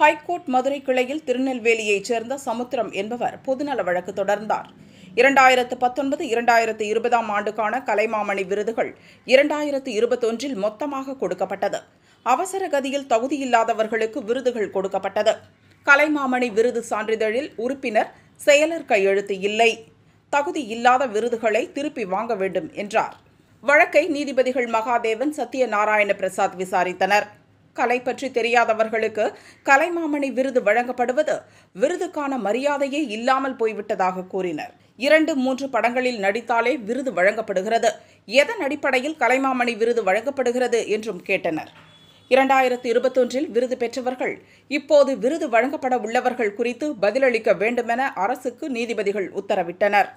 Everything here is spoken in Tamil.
ஹைகோர்ட் மதுரை கிளையில் திருநெல்வேலியைச் சேர்ந்த சமுத்திரம் என்பவர் பொதுநல வழக்கு தொடர்ந்தார் இரண்டாயிரத்து பத்தொன்பது இரண்டாயிரத்து இருபதாம் ஆண்டுக்கான கலைமாமணி விருதுகள் இரண்டாயிரத்து இருபத்தொன்றில் மொத்தமாக கொடுக்கப்பட்டது அவசர கதியில் தகுதியில்லாதவர்களுக்கு விருதுகள் கொடுக்கப்பட்டது கலைமாமணி விருது சான்றிதழில் உறுப்பினர் செயலர் கையெழுத்து இல்லை தகுதி இல்லாத விருதுகளை திருப்பி வாங்க வேண்டும் என்றார் வழக்கை நீதிபதிகள் மகாதேவன் சத்யநாராயண பிரசாத் விசாரித்தனர் கலை பற்றி தெரியாதவர்களுக்கு கலைமாமணி விருது வழங்கப்படுவது விருதுக்கான மரியாதையே இல்லாமல் போய்விட்டதாக கூறினர் இரண்டு மூன்று படங்களில் நடித்தாலே விருது வழங்கப்படுகிறது எதன் அடிப்படையில் கலைமாமணி விருது வழங்கப்படுகிறது என்றும் கேட்டனர் இரண்டாயிரத்து இருபத்தொன்றில் விருது பெற்றவர்கள் இப்போது விருது வழங்கப்பட உள்ளவர்கள் குறித்து பதிலளிக்க வேண்டுமென அரசுக்கு நீதிபதிகள் உத்தரவிட்டனர்